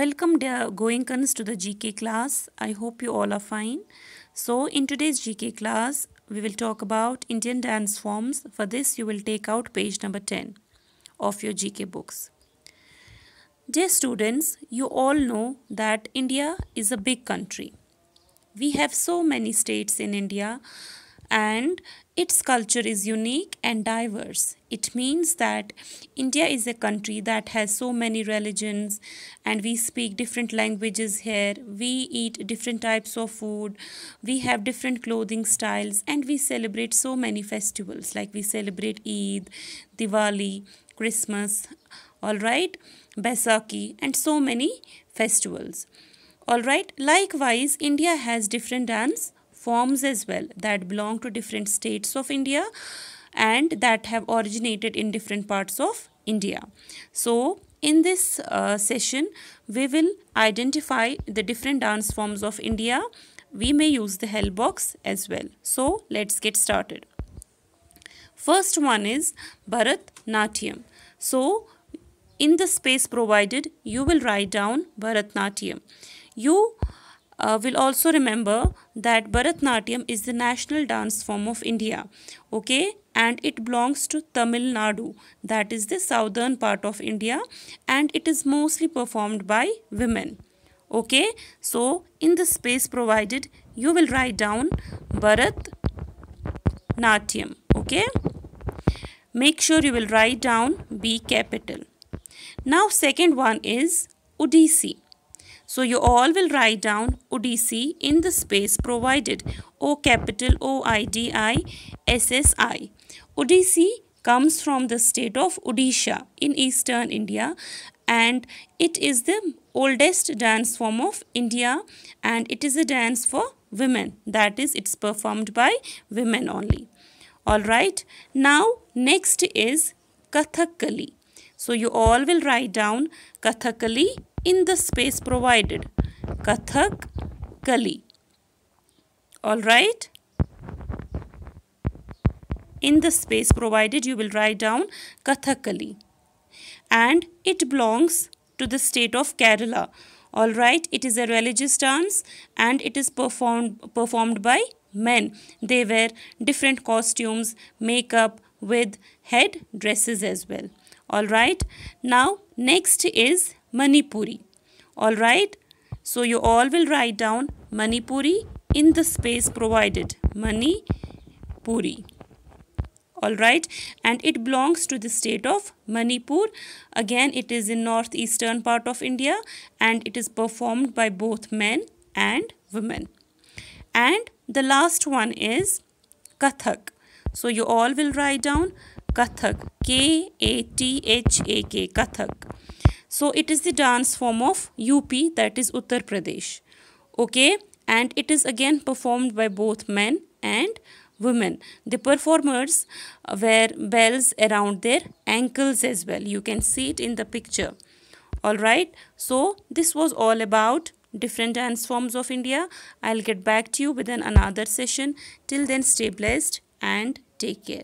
Welcome dear goingcons to the GK class. I hope you all are fine. So in today's GK class, we will talk about Indian dance forms. For this, you will take out page number 10 of your GK books. Dear students, you all know that India is a big country. We have so many states in India and its culture is unique and diverse. It means that India is a country that has so many religions and we speak different languages here. We eat different types of food. We have different clothing styles and we celebrate so many festivals like we celebrate Eid, Diwali, Christmas, all right, Baisakhi and so many festivals. All right, likewise India has different dance forms as well that belong to different states of India and that have originated in different parts of India. So in this uh, session, we will identify the different dance forms of India. We may use the help box as well. So let's get started. First one is Bharat Natyam. So in the space provided, you will write down Bharat Natyam. You uh, we'll also remember that Bharatnatyam is the national dance form of India. Okay, and it belongs to Tamil Nadu, that is the southern part of India, and it is mostly performed by women. Okay, so in the space provided, you will write down Bharatnatyam. Okay, make sure you will write down B capital. Now, second one is Odissi. So you all will write down ODC in the space provided. O capital O I D I S S I. ODC comes from the state of Odisha in eastern India and it is the oldest dance form of India and it is a dance for women. That is it's performed by women only. Alright. Now next is Kathakali. So you all will write down Kathakali in the space provided. Kathak Kali. Alright? In the space provided, you will write down Kathakali. And it belongs to the state of Kerala. Alright, it is a religious dance and it is performed, performed by men. They wear different costumes, makeup with head dresses as well. Alright, now next is Manipuri. Alright? So you all will write down Manipuri in the space provided. Manipuri. Alright? And it belongs to the state of Manipur. Again, it is in northeastern part of India and it is performed by both men and women. And the last one is Kathak. So you all will write down Kathak. K-A-T-H-A-K. Kathak. So it is the dance form of UP that is Uttar Pradesh. Okay and it is again performed by both men and women. The performers uh, wear bells around their ankles as well. You can see it in the picture. Alright, so this was all about different dance forms of India. I'll get back to you within another session. Till then, stay blessed and take care.